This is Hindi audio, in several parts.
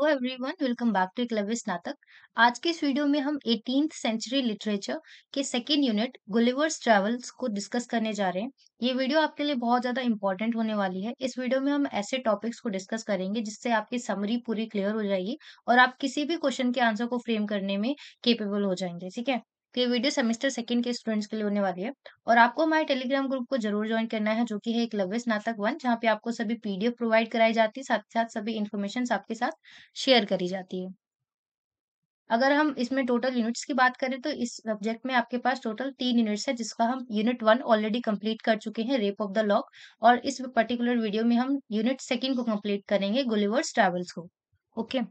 Hello everyone welcome back to Eklavya स्नातक आज के इस वीडियो में हम एटीन सेंचुरी लिटरेचर के सेकेंड यूनिट गुलिवर्स ट्रेवल्स को डिस्कस करने जा रहे हैं ये वीडियो आपके लिए बहुत ज़्यादा इंपॉर्टेंट होने वाली है इस वीडियो में हम ऐसे टॉपिक्स को डिस्कस करेंगे जिससे आपकी समरी पूरी क्लियर हो जाएगी और आप किसी भी क्वेश्चन के आंसर को फ्रेम करने में केपेबल हो जाएंगे ठीक है तो ये वीडियो सेमेस्टर सेकंड के स्टूडेंट्स के लिए होने वाली है और आपको हमारे टेलीग्राम ग्रुप को जरूर ज्वाइन करना है जो कि है एक लव्य स्नातक वन जहाँ पे आपको सभी पीडीएफ प्रोवाइड कराई जाती है साथ ही साथ सभी इन्फॉर्मेशन आपके साथ शेयर करी जाती है अगर हम इसमें टोटल यूनिट्स की बात करें तो इस सब्जेक्ट में आपके पास टोटल तीन यूनिट्स है जिसका हम यूनिट वन ऑलरेडी कंप्लीट कर चुके हैं रेप ऑफ द लॉक और इस पर्टिकुलर वीडियो में हम यूनिट सेकंड को कंप्लीट करेंगे गुलिवर्स ट्रेवल्स को ओके okay.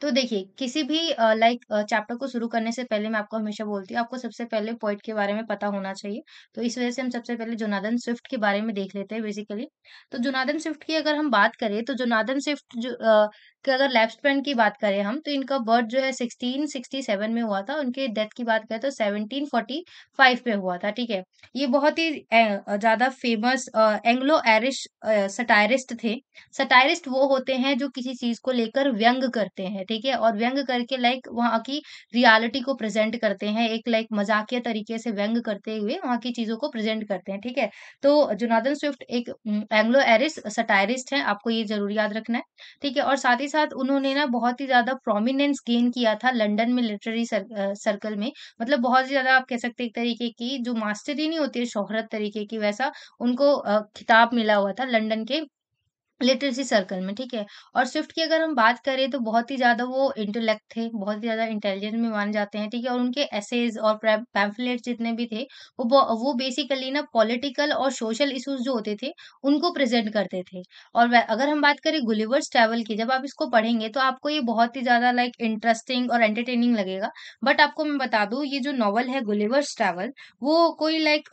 तो देखिए किसी भी लाइक चैप्टर को शुरू करने से पहले मैं आपको हमेशा बोलती हूँ आपको सबसे पहले पोइट के बारे में पता होना चाहिए तो इस वजह से हम सबसे पहले जोनादन स्विफ्ट के बारे में देख लेते हैं बेसिकली तो जोनादन स्विफ्ट की अगर हम बात करें तो जोनादन स्विफ्ट जो कि अगर लेफ्ट स्पेन की बात करें हम तो इनका बर्थ जो है सिक्सटीन सिक्सटी सेवन में हुआ था उनके डेथ की बात करें तो सेवनटीन फोर्टी फाइव पे हुआ था ठीक है ये बहुत ही ज़्यादा फेमस एंग्लो एरिश सटायरिस्ट थे सटायरिस्ट वो होते हैं जो किसी चीज़ को लेकर व्यंग करते हैं ठीक है और व्यंग करके लाइक वहाँ की रियालिटी को प्रेजेंट करते हैं एक लाइक मजाकिया तरीके से व्यंग करते हुए वहाँ की चीज़ों को प्रेजेंट करते हैं ठीक है तो जोनादन स्विफ्ट एक एंग्लो एरिस सटायरिस्ट है आपको ये जरूर याद रखना है ठीक है और साथ ही साथ उन्होंने ना बहुत ही ज्यादा प्रोमिनेंस गेन किया था लंदन में लिटरेरी सर, सर्कल में मतलब बहुत ही ज्यादा आप कह सकते एक तरीके की जो मास्टरी नहीं होती है शोहरत तरीके की वैसा उनको खिताब मिला हुआ था लंदन के लिटरेसी सर्कल में ठीक है और स्विफ्ट की अगर हम बात करें तो बहुत ही ज़्यादा वो इंटेलेक्ट थे बहुत ही ज़्यादा इंटेलिजेंट में माने जाते हैं ठीक है और उनके एसेज और पैम्फलेट्स जितने भी थे वो वो बेसिकली ना पॉलिटिकल और सोशल इशूज जो होते थे उनको प्रेजेंट करते थे और अगर हम बात करें गुलिवर्स ट्रैवल की जब आप इसको पढ़ेंगे तो आपको ये बहुत ही ज़्यादा लाइक इंटरेस्टिंग और एंटरटेनिंग लगेगा बट आपको मैं बता दूँ ये जो नॉवल है गुलिवर्स ट्रैवल वो कोई लाइक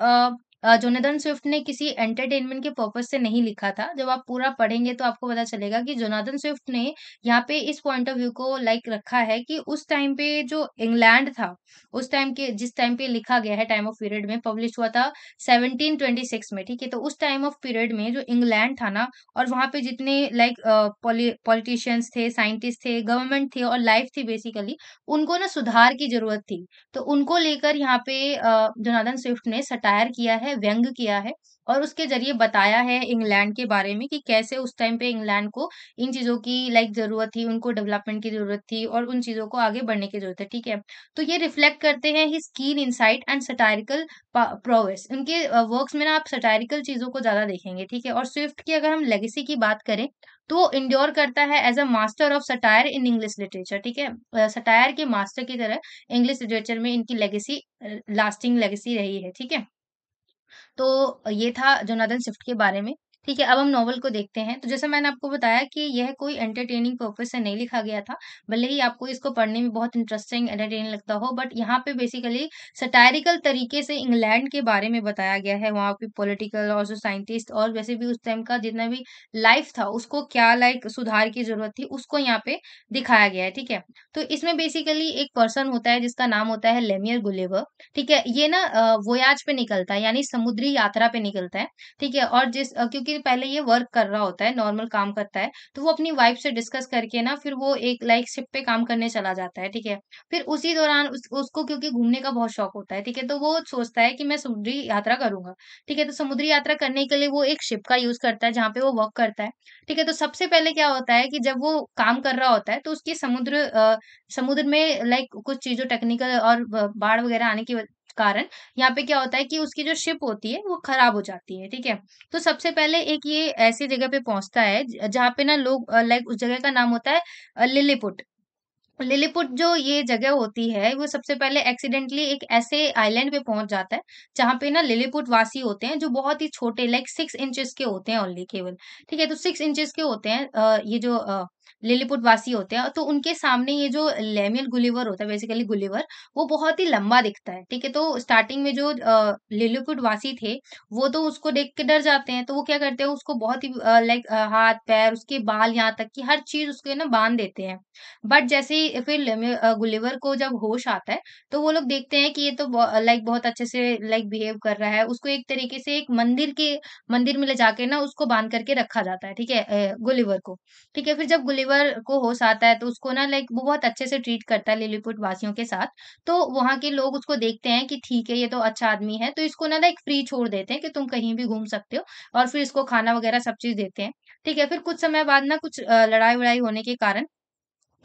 जोनाथन स्विफ्ट ने किसी एंटरटेनमेंट के पर्पज से नहीं लिखा था जब आप पूरा पढ़ेंगे तो आपको पता चलेगा कि जोनाथन स्विफ्ट ने यहाँ पे इस पॉइंट ऑफ व्यू को लाइक रखा है कि उस टाइम पे जो इंग्लैंड था उस टाइम के जिस टाइम पे लिखा गया है टाइम ऑफ पीरियड में पब्लिश हुआ था 1726 में ठीक है तो उस टाइम ऑफ पीरियड में जो इंग्लैंड था ना और वहाँ पे जितने लाइक पॉलिटिशियंस थे साइंटिस्ट थे गवर्नमेंट थे और लाइफ थी बेसिकली उनको ना सुधार की जरूरत थी तो उनको लेकर यहाँ पे जोनाथन स्विफ्ट ने सटायर किया है है व्यंग किया है और उसके जरिए बताया है इंग्लैंड के बारे में कि कैसे उस टाइम पे इंग्लैंड को इन चीज़ों की लाइक ज़रूरत थी उनको डेवलपमेंट की ज़रूरत थी और उन चीज़ों को आगे बढ़ने की ज़रूरत है ठीक है तो ये रिफ्लेक्ट करते हैं his keen insight and satirical prowess उनके वर्क्स में ना आप सटायरिकल चीज़ों को ज़्यादा देखेंगे ठीक है और स्विफ्ट की अगर हम लेगेसी की बात करें तो इंड्योर करता है as a master of satire in English literature ठीक है सटायर के मास्टर की तरह इंग्लिश लिटरेचर में इनकी लेगेसी लास्टिंग लेगेसी रही है ठीक है तो ये था जोनाथन स्विफ्ट के बारे में ठीक है अब हम नॉवल को देखते हैं तो जैसे मैंने आपको बताया कि यह कोई एंटरटेनिंग पर्पज से नहीं लिखा गया था भले ही आपको इसको पढ़ने में बहुत इंटरेस्टिंग एंटरटेनिंग लगता हो बट यहाँ पे बेसिकली सटायरिकल तरीके से इंग्लैंड के बारे में बताया गया है वहाँ पे पॉलिटिकल और जो साइंटिस्ट और वैसे भी उस टाइम का जितना भी लाइफ था उसको क्या लाइक सुधार की जरूरत थी उसको यहाँ पे दिखाया गया है ठीक है तो इसमें बेसिकली एक पर्सन होता है जिसका नाम होता है लेमियर गुलेवर ठीक है ये ना वोयाज पे निकलता है यानी समुद्री यात्रा पे निकलता है ठीक है और जिस क्योंकि से पहले ये वर्क कर रहा होता है नॉर्मल काम करता है तो वो अपनी वाइफ से डिस्कस करके ना फिर वो एक लाइक शिप पे काम करने चला जाता है ठीक है फिर उसी दौरान उस, उसको क्योंकि घूमने का बहुत शौक होता है ठीक है तो वो सोचता है कि मैं समुद्री यात्रा करूंगा ठीक है तो समुद्री यात्रा करने के लिए वो एक शिप का यूज करता है जहाँ पे वो वर्क करता है ठीक है तो सबसे पहले क्या होता है कि जब वो काम कर रहा होता है तो उसकी समुद्र समुद्र में लाइक कुछ चीजों टेक्निकल और बाढ़ वगैरह आने की कारण यहाँ पे क्या होता है कि उसकी जो शिप होती है वो खराब हो जाती है ठीक है तो सबसे पहले एक ये ऐसी जगह पे पहुंचता है जहाँ पे ना लोग लाइक उस जगह का नाम होता है लिलीपुट लिलीपुट जो ये जगह होती है वो सबसे पहले एक्सीडेंटली एक ऐसे आइलैंड पे पहुंच जाता है जहां पे ना लिलीपुट वासी होते हैं जो बहुत ही छोटे लाइक सिक्स इंचेस के होते हैं ओनली केवल ठीक है तो सिक्स इंचेस के होते हैं ये जो लिलीपुट वासी होते हैं तो उनके सामने ये जो लेमियल गुलिवर होता है बेसिकली गुलिवर वो बहुत ही लंबा दिखता है ठीक है तो स्टार्टिंग में जो लिलीपुट वासी थे वो तो उसको देख के डर जाते हैं तो वो क्या करते हैं उसको बहुत ही लाइक हाथ पैर उसके बाल यहाँ तक की हर चीज उसके ना बांध देते हैं बट जैसे ही फिर गुलिवर को जब होश आता है तो वो लोग देखते हैं कि ये तो लाइक बहुत अच्छे से लाइक बिहेव कर रहा है उसको एक तरीके से एक मंदिर के मंदिर में ले जाके ना उसको बांध करके रखा जाता है ठीक है गुलिवर को ठीक है फिर जब लिवर को होश आता है तो उसको ना लाइक वो बहुत अच्छे से ट्रीट करता है लिलीपुट वासियों के साथ तो वहाँ के लोग उसको देखते हैं कि ठीक है ये तो अच्छा आदमी है तो इसको ना लाइक फ्री छोड़ देते हैं कि तुम कहीं भी घूम सकते हो और फिर इसको खाना वगैरह सब चीज देते हैं ठीक है फिर कुछ समय बाद ना कुछ लड़ाई वड़ाई होने के कारण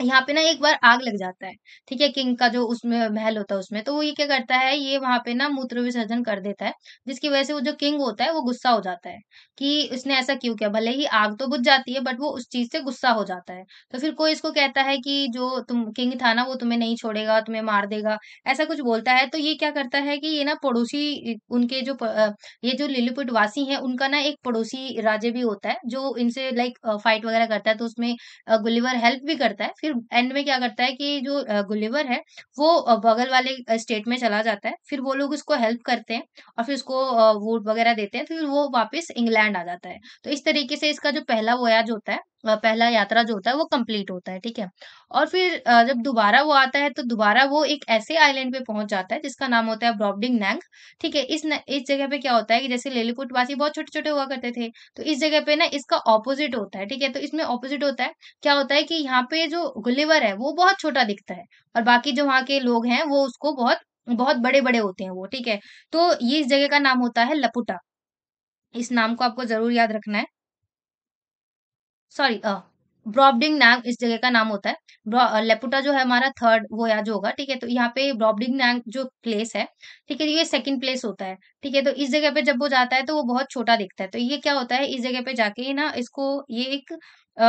यहाँ पे ना एक बार आग लग जाता है ठीक है किंग का जो उसमें महल होता है उसमें तो वो ये क्या करता है ये वहां पे ना मूत्र विसर्जन कर देता है जिसकी वजह से वो जो किंग होता है वो गुस्सा हो जाता है कि उसने ऐसा क्यों किया भले ही आग तो बुझ जाती है बट वो उस चीज से गुस्सा हो जाता है तो फिर कोई इसको कहता है कि जो तुम किंग था ना वो तुम्हें नहीं छोड़ेगा तुम्हें मार देगा ऐसा कुछ बोलता है तो ये क्या करता है कि ये ना पड़ोसी उनके जो ये जो लिलीपुट वासी है उनका ना एक पड़ोसी राजे भी होता है जो इनसे लाइक फाइट वगैरह करता है तो उसमें गुलिवर हेल्प भी करता है फिर फिर एंड में क्या करता है कि जो गुलिवर है वो बगल वाले स्टेट में चला जाता है फिर वो लोग उसको हेल्प करते हैं और फिर उसको वोट वगैरह देते हैं फिर वो वापस इंग्लैंड आ जाता है तो इस तरीके से इसका जो पहला वोयाज होता है पहला यात्रा जो होता है वो कंप्लीट होता है ठीक है और फिर जब दोबारा वो आता है तो दोबारा वो एक ऐसे आइलैंड पे पहुंच जाता है जिसका नाम होता है ब्रॉबडिंग नैंग ठीक है इस न, इस जगह पे क्या होता है कि जैसे लेलीकुटवासी बहुत छोटे छोटे हुआ करते थे तो इस जगह पे ना इसका ऑपोजिट होता है ठीक है तो इसमें ऑपोजिट होता है क्या होता है कि यहाँ पे जो गुलिवर है वो बहुत छोटा दिखता है और बाकी जो वहाँ के लोग हैं वो उसको बहुत बहुत बड़े बड़े होते हैं वो ठीक है तो ये इस जगह का नाम होता है लपुटा इस नाम को आपको जरूर याद रखना है सॉरी ब्रॉबडिंग नैंग इस जगह का नाम होता है लेपुटा uh, जो है हमारा थर्ड वो याद होगा ठीक है तो यहाँ पे ब्रॉबडिंग नैंग जो प्लेस है ठीक है तो ये सेकंड प्लेस होता है ठीक है तो इस जगह पे जब वो जाता है तो वो बहुत छोटा दिखता है तो ये क्या होता है इस जगह पे जाके ना इसको ये एक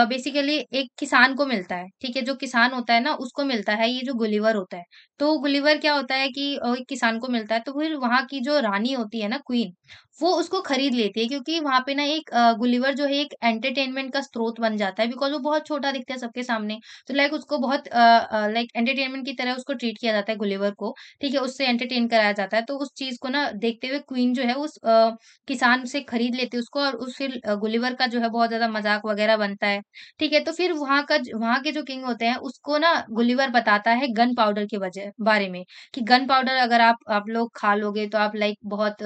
बेसिकली uh, एक किसान को मिलता है ठीक है जो किसान होता है ना उसको मिलता है ये जो गुलीवर होता है तो गुलीवर क्या होता है कि एक किसान को मिलता है तो फिर वहां की जो रानी होती है ना क्वीन वो उसको खरीद लेती है क्योंकि वहां पे ना एक गुलिवर जो है एक एंटरटेनमेंट का स्रोत बन जाता है बिकॉज वो बहुत छोटा दिखता है सबके सामने तो लाइक उसको बहुत लाइक एंटरटेनमेंट की तरह उसको ट्रीट किया जाता है गुलिवर को ठीक है उससे एंटरटेन कराया जाता है तो उस चीज को ना देखते हुए क्वीन जो है उस आ, किसान से खरीद लेती है उसको और उस फिर गुलिवर का जो है बहुत ज्यादा मजाक वगैरह बनता है ठीक है तो फिर वहां का वहां के जो किंग होते हैं उसको ना गुलिवर बताता है गन पाउडर के वजह बारे में कि गन पाउडर अगर आप आप लोग खा लोगे तो आप लाइक बहुत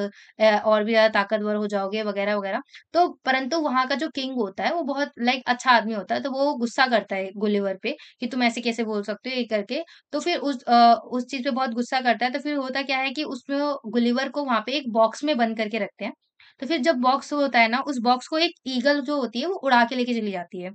और भी ज्यादा ताकतवर हो जाओगे वगैरह वगैरह तो परंतु वहां का जो किंग होता है वो बहुत लाइक अच्छा आदमी होता है तो वो गुस्सा करता है गुलिवर पे कि तुम ऐसे कैसे बोल सकते हो ये करके तो फिर उस आ, उस चीज पे बहुत गुस्सा करता है तो फिर होता क्या है कि उसमें गुलिवर को वहां पे एक बॉक्स में बंद करके रखते हैं तो फिर जब बॉक्स होता है ना उस बॉक्स को एक ईगल जो होती है वो उड़ा के लेके चली जाती है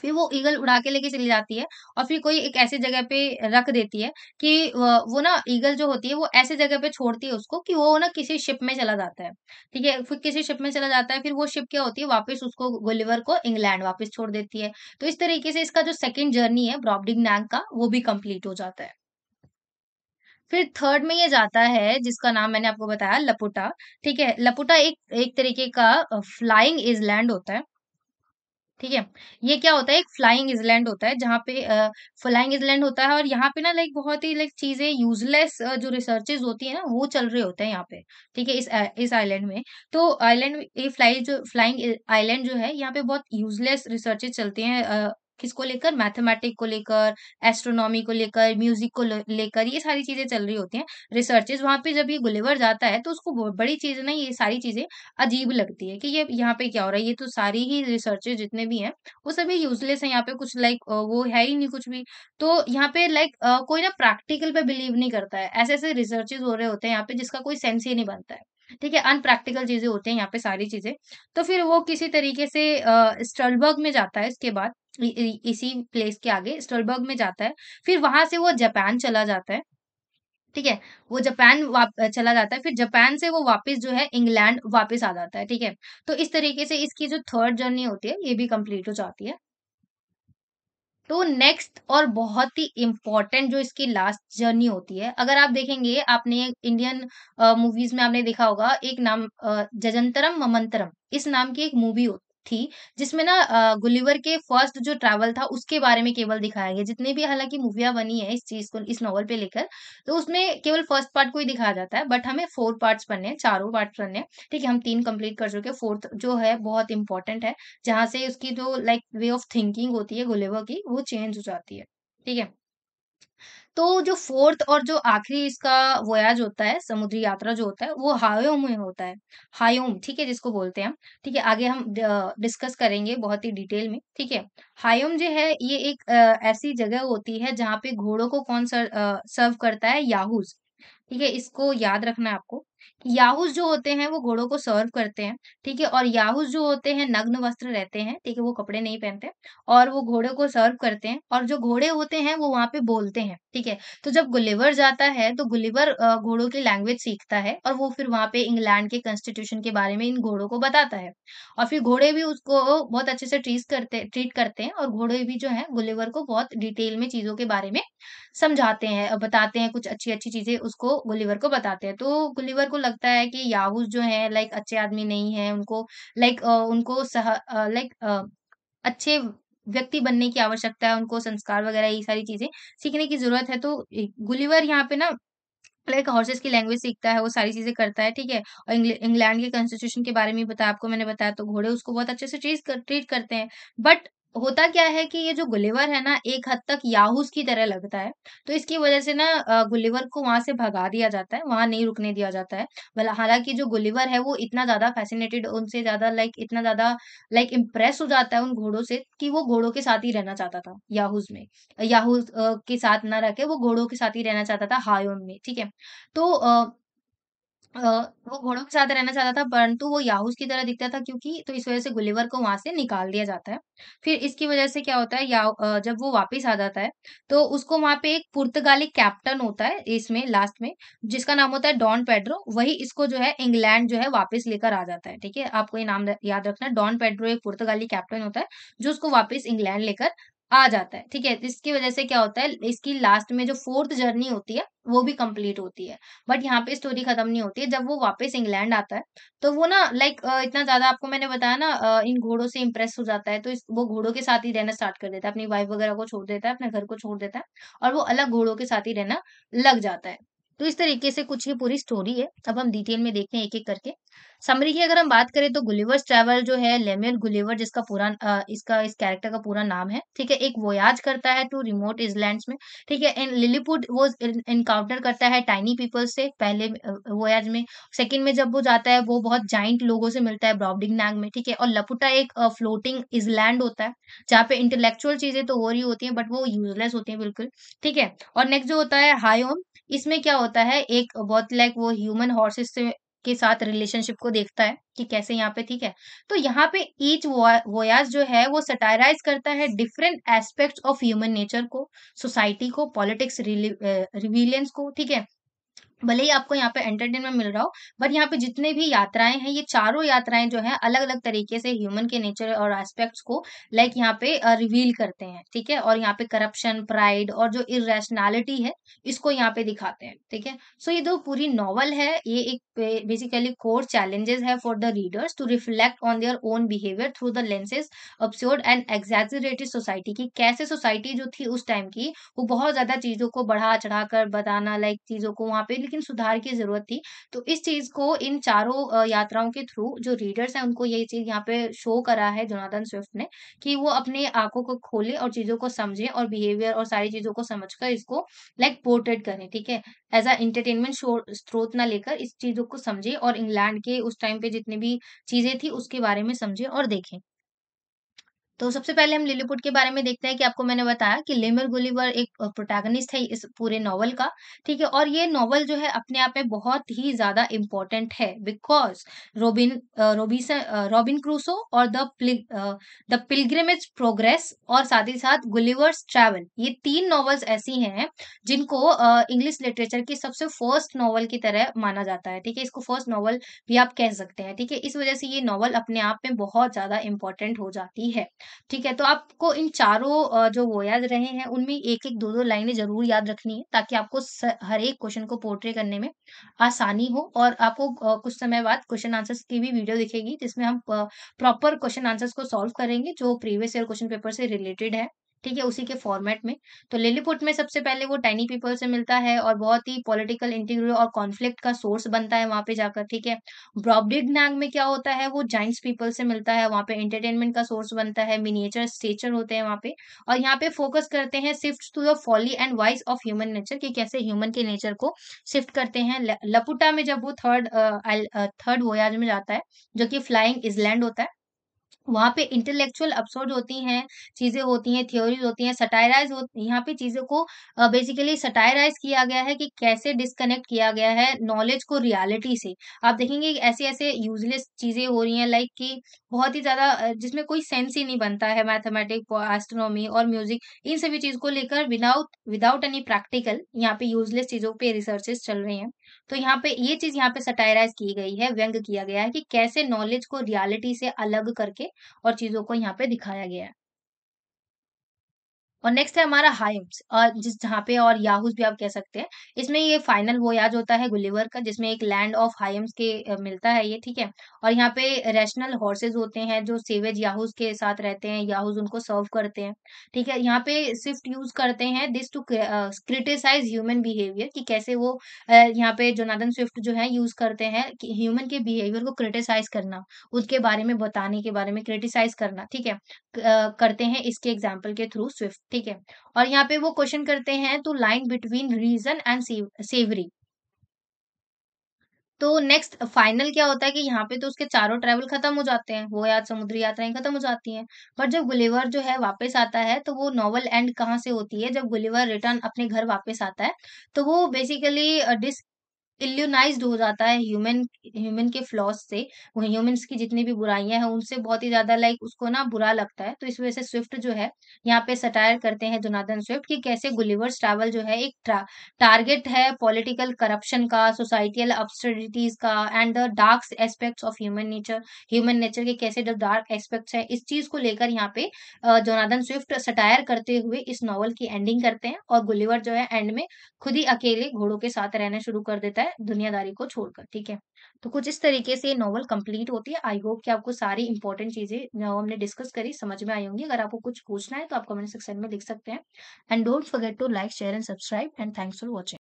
फिर वो ईगल उड़ा के लेके चली जाती है और फिर कोई एक ऐसी जगह पे रख देती है कि वो ना ईगल जो होती है वो ऐसे जगह पे छोड़ती है उसको कि वो ना किसी शिप में चला जाता है ठीक है फिर किसी शिप में चला जाता है फिर वो शिप क्या होती है वापस उसको गोलिवर को इंग्लैंड वापस छोड़ देती है तो इस तरीके से इसका जो सेकेंड जर्नी है ब्रॉबडिंग नैंग का वो भी कंप्लीट हो जाता है फिर थर्ड में ये जाता है जिसका नाम मैंने आपको बताया लपुटा ठीक है लपुटा एक एक तरीके का फ्लाइंग इजलैंड होता है ठीक है ये क्या होता है एक फ्लाइंग इजलैंड होता है जहाँ पे फ्लाइंग इजलैंड होता है और यहाँ पे ना लाइक बहुत ही लाइक चीजें यूजलेस जो रिसर्चेज होती है ना वो चल रहे होते हैं यहाँ पे ठीक है इस इस आइलैंड में तो आइलैंड ये फ्लाई जो फ्लाइंग आइलैंड जो है यहाँ पे बहुत यूजलेस रिसर्चेज चलते हैं किसको लेकर मैथमेटिक को लेकर एस्ट्रोनॉमी को लेकर म्यूजिक को लेकर ये सारी चीजें चल रही होती हैं रिसर्चेज वहां पे जब ये गुलिवर जाता है तो उसको बड़ी चीज ना ये सारी चीजें अजीब लगती है कि ये यहाँ पे क्या हो रहा है ये तो सारी ही रिसर्चेज जितने भी हैं वो सभी यूजलेस है यहाँ पे कुछ लाइक वो है ही नहीं कुछ भी तो यहाँ पे लाइक कोई ना प्रैक्टिकल पे बिलीव नहीं करता है ऐसे ऐसे रिसर्चेज हो रहे होते हैं यहाँ पे जिसका कोई सेंस ही नहीं बनता है ठीक है अनप्रैक्टिकल चीजें होती हैं यहाँ पे सारी चीजें तो फिर वो किसी तरीके से स्टलबर्ग में जाता है इसके बाद इसी प्लेस के आगे स्टलबर्ग में जाता है फिर वहां से वो जापान चला जाता है ठीक है वो जापान चला जाता है फिर जापान से वो वापस जो है इंग्लैंड वापस आ जाता है ठीक है तो इस तरीके से इसकी जो थर्ड जर्नी होती है ये भी कंप्लीट हो जाती है तो नेक्स्ट और बहुत ही इम्पोर्टेंट जो इसकी लास्ट जर्नी होती है अगर आप देखेंगे आपने इंडियन मूवीज में आपने देखा होगा एक नाम जजंतरम ममंतरम इस नाम की एक मूवी होती थी जिसमें ना गुलिवर के फर्स्ट जो ट्रैवल था उसके बारे में केवल दिखाया गया जितने भी हालांकि मूविया बनी है इस चीज को इस नॉवल पे लेकर तो उसमें केवल फर्स्ट पार्ट को ही दिखाया जाता है बट हमें फोर पार्ट्स पढ़ने हैं चारों पार्ट पढ़ने हैं ठीक है हम तीन कंप्लीट कर चुके फोर्थ जो है बहुत इंपॉर्टेंट है जहाँ से उसकी जो लाइक वे ऑफ थिंकिंग होती है गुलिवर की वो चेंज हो जाती है ठीक है तो जो फोर्थ और जो आखिरी इसका वोयाज होता है समुद्री यात्रा जो होता है वो हायोम में होता है हायोम ठीक है जिसको बोलते हैं हम ठीक है आगे हम डिस्कस करेंगे बहुत ही डिटेल में ठीक है हायोम जो है ये एक ऐसी जगह होती है जहाँ पे घोड़ों को कौन सर्व करता है याहूज ठीक है इसको याद रखना है आपको याहूस जो होते हैं वो घोड़ों को सर्व करते हैं ठीक है और याहूस जो होते हैं नग्न वस्त्र रहते हैं ठीक है वो कपड़े नहीं पहनते और वो घोड़े को सर्व करते हैं और जो घोड़े होते हैं वो वहां पे बोलते हैं ठीक है तो जब गुलिवर जाता है तो गुलिवर घोड़ों की लैंग्वेज सीखता है और वो फिर वहां पे इंग्लैंड के कॉन्स्टिट्यूशन के बारे में इन घोड़ों को बताता है और फिर घोड़े भी उसको बहुत अच्छे से ट्रीट करते ट्रीट करते हैं और घोड़े भी जो है गुलिवर को बहुत डिटेल में चीजों के बारे में समझाते हैं बताते हैं कुछ अच्छी अच्छी चीजें उसको गुलिवर को बताते हैं तो गुलिवर को लगता है कि याहूज जो है लाइक अच्छे आदमी नहीं है उनको लाइक उनको सह लाइक अच्छे व्यक्ति बनने की आवश्यकता है उनको संस्कार वगैरह ये सारी चीजें सीखने की जरूरत है तो गुलिवर यहाँ पे ना लाइक हॉर्सेस की लैंग्वेज सीखता है वो सारी चीजें करता है ठीक है और इंग्लैंड के कॉन्स्टिट्यूशन के बारे में बताया आपको मैंने बताया तो घोड़े उसको बहुत अच्छे से ट्रीट ट्रीट करते हैं बट होता क्या है कि ये जो गुलिवर है ना एक हद तक याहूस की तरह लगता है तो इसकी वजह से ना गुलेवर गुलिवर को वहां से भगा दिया जाता है वहां नहीं रुकने दिया जाता है भला हालांकि जो गुलिवर है वो इतना ज्यादा फैसिनेटेड उनसे ज्यादा लाइक इतना ज्यादा लाइक इम्प्रेस हो जाता है उन घोड़ों से कि वो घोड़ों के साथ ही रहना चाहता था याहूस में याहूज के साथ ना रह के वो घोड़ों के साथ ही रहना चाहता था हायोन में ठीक है तो वो घोड़ों के साथ रहना चाहता था परंतु वो याहूस की तरह दिखता था क्योंकि तो इस वजह से गुलिवर को वहां से निकाल दिया जाता है फिर इसकी वजह से क्या होता है या जब वो वापस आ जाता है तो उसको वहां पे एक पुर्तगाली कैप्टन होता है इसमें लास्ट में जिसका नाम होता है डॉन पेड्रो वही इसको जो है इंग्लैंड जो है वापिस लेकर आ जाता है ठीक है आपको ये नाम याद रखना डॉन पेड्रो एक पुर्तगाली कैप्टन होता है जो उसको वापिस इंग्लैंड लेकर आ जाता है ठीक है इसकी वजह से क्या होता है इसकी लास्ट में जो फोर्थ जर्नी होती है वो भी कंप्लीट होती है बट यहाँ पे स्टोरी खत्म नहीं होती है जब वो वापस इंग्लैंड आता है तो वो ना लाइक इतना ज्यादा आपको मैंने बताया ना इन घोड़ों से इंप्रेस हो जाता है तो इस, वो घोड़ों के साथ ही रहना स्टार्ट कर देता है अपनी वाइफ वगैरह को छोड़ देता है अपने घर को छोड़ देता है और वो अलग घोड़ों के साथ ही रहना लग जाता है तो इस तरीके से कुछ ये पूरी स्टोरी है अब हम डिटेल में देखते हैं एक एक करके समरी की अगर हम बात करें तो गुलिवर्स ट्रैवल जो है लेमियल गुलिवर जिसका पूरा इसका इस कैरेक्टर का पूरा नाम है ठीक है एक वोयाज करता है टू रिमोट इजलैंड में ठीक है एंड लिलीपुड वो इनकाउंटर करता है टाइनी पीपल से पहले वोयाज में सेकेंड में जब वो जाता है वो बहुत जाइंट लोगों से मिलता है ब्रॉबडिंग नैग में ठीक है और लपुटा एक फ्लोटिंग इजलैंड होता है जहाँ पे इंटेलेक्चुअल चीजें तो हो रही होती है बट वो यूजलेस होती है बिल्कुल ठीक है और नेक्स्ट जो होता है हायोम इसमें क्या होता है एक बहुत लाइक वो ह्यूमन हॉर्सेस के साथ रिलेशनशिप को देखता है कि कैसे यहाँ पे ठीक है तो यहाँ पे ईच वोयाज जो है वो सटायराइज करता है different aspects of human nature को सोसाइटी को पॉलिटिक्स रिविलियंस को ठीक है भले ही आपको यहाँ पे एंटरटेनमेंट मिल रहा हो बट यहाँ पे जितने भी यात्राएं हैं ये चारों यात्राएं जो है अलग अलग तरीके से ह्यूमन के नेचर और एस्पेक्ट्स को लाइक यहाँ पे रिवील करते हैं ठीक है और यहाँ पे करप्शन प्राइड और जो इेशनैलिटी है इसको यहाँ पे दिखाते हैं ठीक है सो ये दो पूरी नॉवल है ये एक बेसिकली कोर चैलेंजेस है for the readers to reflect on their own behaviour through the lenses absurd and exaggerated society की कैसे सोसाइटी जो थी उस टाइम की वो बहुत ज्यादा चीजों को बढ़ा चढ़ा कर बताना लाइक चीजों को वहाँ पे लेकिन सुधार की जरूरत थी तो इस चीज को इन चारों यात्राओं के थ्रू जो रीडर्स हैं उनको ये चीज यहाँ पे शो करा है जोनादन स्विफ्ट ने कि वो अपने आंखों को खोले और चीजों को समझे और बिहेवियर और सारी चीजों को समझकर इसको लाइक पोर्ट्रेट करें ठीक है एज अ इंटरटेनमेंट स्रोत ना लेकर इस चीजों को समझे और इंग्लैंड के उस टाइम पे जितने भी चीजें थी उसके बारे में समझे और देखें तो सबसे पहले हम लिलीपुट के बारे में देखते हैं कि आपको मैंने बताया कि लेमर गुलिवर एक प्रोटैगनिस्ट है इस पूरे नॉवल का ठीक है और ये नॉवल जो है अपने आप में बहुत ही ज्यादा इम्पोर्टेंट है because Robin Robinson Robinson Crusoe और द द पिलग्रेमेज प्रोग्रेस और साथ ही साथ गुलिवर्स ट्रैवल ये तीन नॉवल्स ऐसी हैं जिनको इंग्लिश लिटरेचर की सबसे फर्स्ट नॉवल की तरह माना जाता है ठीक है इसको फर्स्ट नॉवल भी आप कह सकते हैं ठीक है इस वजह से ये नॉवल अपने आप में बहुत ज्यादा इंपॉर्टेंट हो जाती है ठीक है तो आपको इन चारों जो वो याद रहे हैं उनमें एक एक दो दो लाइनें जरूर याद रखनी है ताकि आपको हर एक क्वेश्चन को पोर्ट्रे करने में आसानी हो और आपको कुछ समय बाद क्वेश्चन आंसर्स की भी वीडियो दिखेगी जिसमें हम प्रॉपर क्वेश्चन आंसर्स को सॉल्व करेंगे जो प्रीवियस ईयर क्वेश्चन पेपर से रिलेटेड है ठीक है उसी के फॉर्मेट में तो लिलीपुट में सबसे पहले वो टाइनी पीपल से मिलता है और बहुत ही पॉलिटिकल इंटीग्रिटी और कॉन्फ्लिक्ट का सोर्स बनता है वहां पे जाकर ठीक है नैग में क्या होता है वो जाइंट्स पीपल से मिलता है वहां पे एंटरटेनमेंट का सोर्स बनता है मिनिएचर स्टेचर होते हैं वहां पे और यहाँ पे फोकस करते हैं shift to the folly and vice of human nature की कैसे ह्यूमन के नेचर को शिफ्ट करते हैं लपुटा में जब वो थर्ड थर्ड वोयाज में जाता है जो कि फ्लाइंग इजलैंड होता है वहाँ पे इंटेलेक्चुअल अपसोड होती हैं चीज़ें होती हैं थ्योरीज होती हैं सटायराइज हो यहाँ पे चीज़ों को बेसिकली uh, सटायराइज किया गया है कि कैसे डिस्कनेक्ट किया गया है नॉलेज को रियलिटी से आप देखेंगे ऐसे ऐसे यूजलेस चीज़ें हो रही हैं लाइक कि बहुत ही ज़्यादा जिसमें कोई सेंस ही नहीं बनता है मैथमेटिक एस्ट्रोनॉमी और म्यूजिक इन सभी चीज़ को लेकर विदाउट विदाउट एनी प्रैक्टिकल यहाँ पे यूजलेस चीज़ों पर रिसर्चेस चल रहे हैं तो यहाँ पे ये चीज यहाँ पे सटायराइज की गई है व्यंग किया गया है कि कैसे नॉलेज को रियलिटी से अलग करके और चीजों को यहाँ पे दिखाया गया है और नेक्स्ट है हमारा हाइम्स और जिस जहाँ पे और याहूस भी आप कह सकते हैं इसमें ये फाइनल वो याद होता है गुलिवर का जिसमें एक लैंड ऑफ हाइम्स के मिलता है ये ठीक है और यहाँ पे रैशनल हॉर्सेज होते हैं जो सेवेज याहूस के साथ रहते हैं याहूस उनको सर्व करते हैं ठीक है यहाँ पे स्विफ्ट यूज करते हैं this to criticize human behaviour कि कैसे वो यहाँ पे जोनादन स्विफ्ट जो है यूज करते हैं ह्यूमन के बिहेवियर को क्रिटिसाइज करना उसके बारे में बताने के बारे में क्रिटिसाइज करना ठीक है करते हैं इसके एग्जाम्पल के थ्रू स्विफ्ट ठीक है और यहाँ पे वो क्वेश्चन करते हैं तो line between reason and savagery तो नेक्स्ट फाइनल क्या होता है कि यहाँ पे तो उसके चारों ट्रेवल खत्म हो जाते हैं वो याद समुद्री यात्राएं खत्म हो जाती हैं बट जब गुलेवर जो है वापस आता है तो वो नॉवल एंड कहाँ से होती है जब गुलेवर रिटर्न अपने घर वापस आता है तो वो बेसिकली डिस इल्यूनाइज हो जाता है ह्यूमन ह्यूमन के फ्लॉज से वो ह्यूमंस की जितनी भी बुराइयां हैं उनसे बहुत ही ज्यादा लाइक उसको ना बुरा लगता है तो इस वजह से स्विफ्ट जो है यहाँ पे सटायर करते हैं जुनादन स्विफ्ट कि कैसे गुलिवर्स ट्रैवल जो है एक टारगेट है पॉलिटिकल करप्शन का सोसाइटियल अपस्टडिटीज का and the dark aspects of human nature human nature के कैसे जो डार्क एस्पेक्ट्स है इस चीज को लेकर यहाँ पे जोनादन स्विफ्ट सटायर करते हुए इस नॉवल की एंडिंग करते हैं और गुलिवर जो है एंड में खुद ही अकेले घोड़ों के साथ रहना शुरू कर देता है है दुनियादारी को छोड़कर ठीक है तो कुछ इस तरीके से ये नॉवल कंप्लीट होती है आई होप कि आपको सारी इंपॉर्टेंट चीजें जो हमने डिस्कस करी समझ में आई होंगी अगर आपको कुछ पूछना है तो आप कमेंट सेक्शन में लिख सकते हैं and don't forget to like share and subscribe and thanks for watching